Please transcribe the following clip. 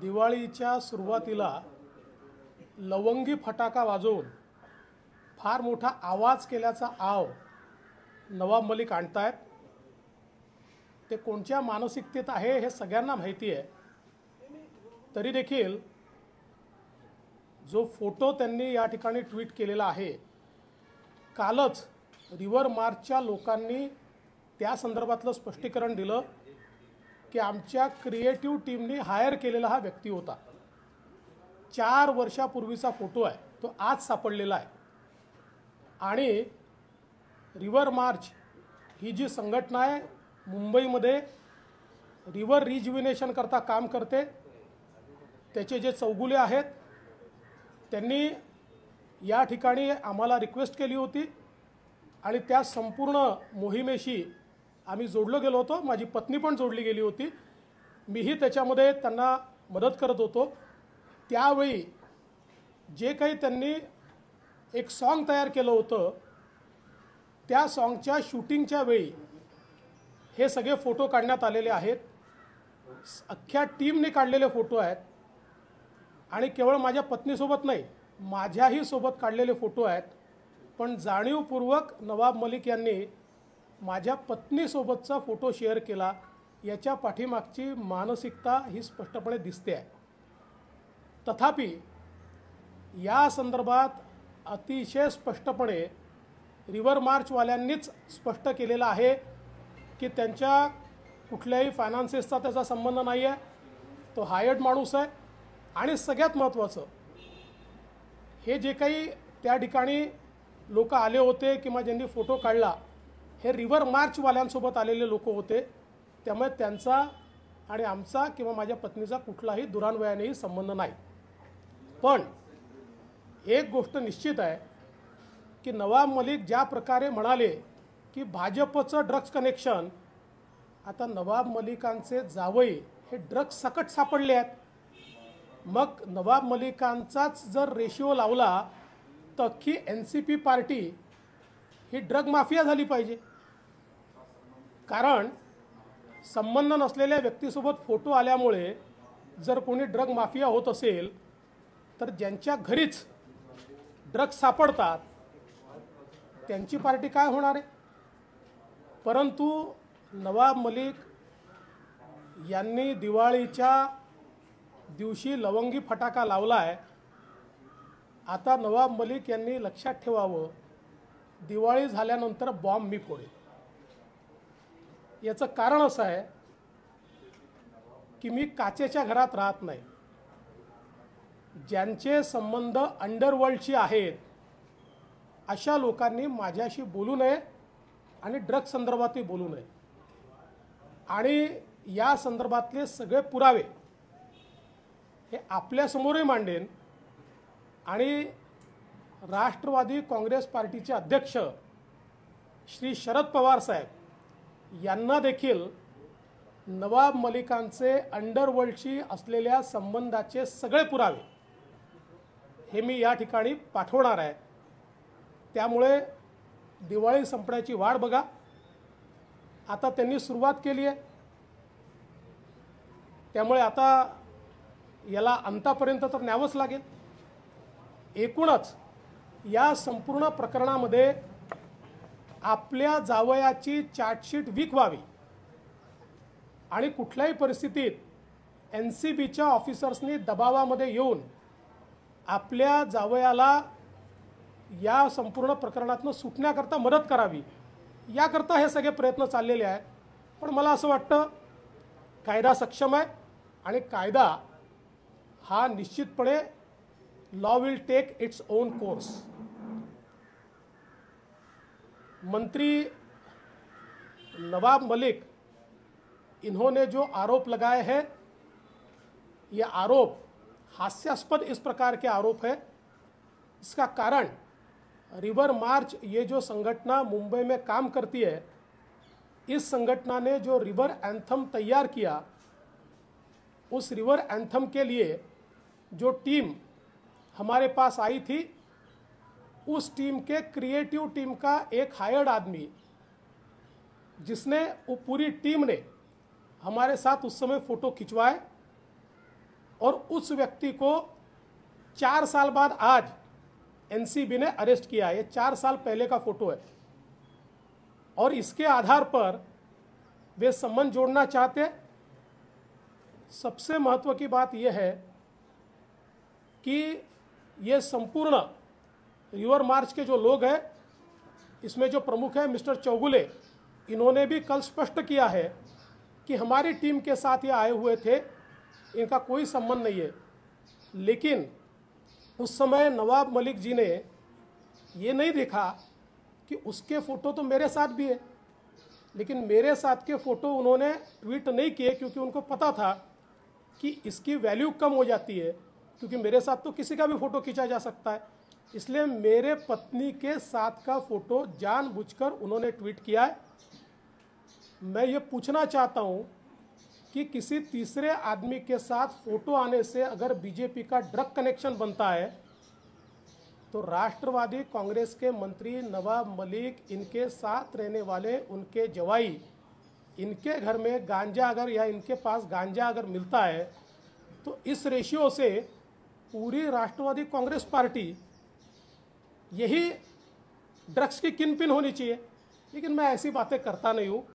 दिवाळीच्या सुरुवातीला लवंगी फटाका वाजवून फार मोठा आवाज केल्याचा आव नवाब मलिक आणतायत ते कोणत्या मानसिकतेत आहे हे सगळ्यांना माहिती आहे तरी देखील जो फोटो त्यांनी या ठिकाणी ट्विट केलेला आहे कालच रिवर मार्चच्या लोकांनी त्या संदर्भातलं स्पष्टीकरण दिलं की आमच्या क्रिएटिव्ह टीमने हायर केलेला हा व्यक्ती होता चार वर्षापूर्वीचा फोटो आहे तो आज सापडलेला आहे आणि रिवर मार्च ही जी संघटना आहे मुंबईमध्ये रिवर रिज्युविनेशन करता काम करते त्याचे जे चौगुले आहेत त्यांनी या ठिकाणी आम्हाला रिक्वेस्ट केली होती आणि त्या संपूर्ण मोहिमेशी आम्ही जोडलो गेलो होतो माझी पत्नी पण जोडली गेली होती मीही त्याच्यामध्ये त्यांना मदत करत होतो त्यावेळी जे काही त्यांनी एक सॉन्ग तयार केलं होतं त्या सॉन्गच्या शूटिंगच्या वेळी हे सगळे फोटो काढण्यात आलेले आहेत अख्ख्या टीमने काढलेले फोटो आहेत आणि केवळ माझ्या पत्नीसोबत नाही माझ्याही सोबत काढलेले फोटो आहेत पण जाणीवपूर्वक नवाब मलिक यांनी माझ्या पत्नीसोबतचा फोटो शेअर केला याच्या पाठीमागची मानसिकता ही स्पष्टपणे दिसते आहे तथापि या संदर्भात अतिशय स्पष्टपणे रिव्हर मार्चवाल्यांनीच स्पष्ट केलेलं आहे की त्यांच्या कुठल्याही फायनान्सेसचा त्याचा संबंध नाही आहे तो हायर्ड माणूस आहे आणि सगळ्यात महत्त्वाचं हे जे काही त्या ठिकाणी लोक आले होते किंवा ज्यांनी फोटो काढला हे रिव्हर मार्चवाल्यांसोबत आलेले लोक होते त्यामुळे त्यांचा आणि आमचा किंवा माझ्या पत्नीचा कुठलाही दुरान्वयानेही संबंध नाही पण एक गोष्ट निश्चित आहे की नवाब मलिक ज्या प्रकारे म्हणाले की भाजपचं ड्रग्ज कनेक्शन आता नवाब मलिकांचे जावई हे ड्रग्ज सकट सापडले आहेत मग नवाब मलिकांचाच जर रेशिओ लावला तर अख्खी एन सी पी पार्टी ही ड्रग माफिया झाली पाहिजे कारण संबंध नसलेल्या व्यक्तीसोबत फोटो आल्यामुळे जर कोणी ड्रग माफिया होत असेल तर ज्यांच्या घरीच ड्रग सापडतात त्यांची पार्टी काय होणार आहे परंतु नवाब मलिक यांनी दिवाळीच्या दिवशी लवंगी फटाका लावला आहे आता नवाब मलिक यांनी लक्षात ठेवावं दिवाळी झाल्यानंतर बॉम्ब मी फोडेल याचं कारण असं आहे की मी काचेच्या घरात राहत नाही ज्यांचे संबंध अंडरवर्ल्डशी आहेत अशा लोकांनी माझ्याशी बोलू नये आणि ड्रग संदर्भातही बोलू नये आणि या संदर्भातले सगळे पुरावे हे आपल्यासमोरही मांडेन आणि राष्ट्रवादी काँग्रेस पार्टीचे अध्यक्ष श्री शरद पवार साहेब यांना देखील नवाब मलिकांचे अंडरवर्ल्डशी असलेल्या संबंधाचे सगळे पुरावे हे मी या ठिकाणी पाठवणार आहे त्यामुळे दिवाळी संपण्याची वाढ बघा आता त्यांनी सुरुवात केली आहे त्यामुळे आता याला अंतापर्यंत तर न्यावंच लागेल एकूणच या संपूर्ण प्रकरणामध्ये आपल्या जावयाची चार्जशीट विकवावी व्हावी आणि कुठल्याही परिस्थितीत एन सी बीच्या ऑफिसर्सनी दबावामध्ये येऊन आपल्या जावयाला या संपूर्ण प्रकरणातून सुटण्याकरता मदत करावी याकरता हे सगळे प्रयत्न चाललेले आहेत पण मला असं वाटतं कायदा सक्षम आहे आणि कायदा हा निश्चितपणे law will take its own course मंत्री नवाब मलिक इन्होंने जो आरोप लगाए हैं ये आरोप हास्यास्पद इस प्रकार के आरोप है इसका कारण रिवर मार्च ये जो संगठना मुंबई में काम करती है इस संगठना ने जो रिवर एंथम तैयार किया उस रिवर एंथम के लिए जो टीम हमारे पास आई थी उस टीम के क्रिएटिव टीम का एक हायर्ड आदमी जिसने वो पूरी टीम ने हमारे साथ उस समय फ़ोटो खिंचवाए और उस व्यक्ति को चार साल बाद आज एनसीबी ने अरेस्ट किया ये चार साल पहले का फ़ोटो है और इसके आधार पर वे संबंध जोड़ना चाहते सबसे महत्व की बात यह है कि ये संपूर्ण रिवर मार्च के जो लोग हैं इसमें जो प्रमुख हैं मिस्टर चौगुले इन्होंने भी कल स्पष्ट किया है कि हमारी टीम के साथ ये आए हुए थे इनका कोई संबंध नहीं है लेकिन उस समय नवाब मलिक जी ने ये नहीं देखा कि उसके फ़ोटो तो मेरे साथ भी है लेकिन मेरे साथ के फ़ोटो उन्होंने ट्वीट नहीं किए क्योंकि उनको पता था कि इसकी वैल्यू कम हो जाती है क्योंकि मेरे साथ तो किसी का भी फोटो खींचा जा सकता है इसलिए मेरे पत्नी के साथ का फोटो जानबूझकर उन्होंने ट्वीट किया है मैं ये पूछना चाहता हूँ कि किसी तीसरे आदमी के साथ फोटो आने से अगर बीजेपी का ड्रग कनेक्शन बनता है तो राष्ट्रवादी कांग्रेस के मंत्री नवाब मलिक इनके साथ रहने वाले उनके जवाई इनके घर में गांजा अगर या इनके पास गांजा अगर मिलता है तो इस रेशियो से पूरी राष्ट्रवादी कांग्रेस पार्टी यही ड्रग्स की किन पिन होनी चाहिए लेकिन मैं ऐसी बातें करता नहीं हूँ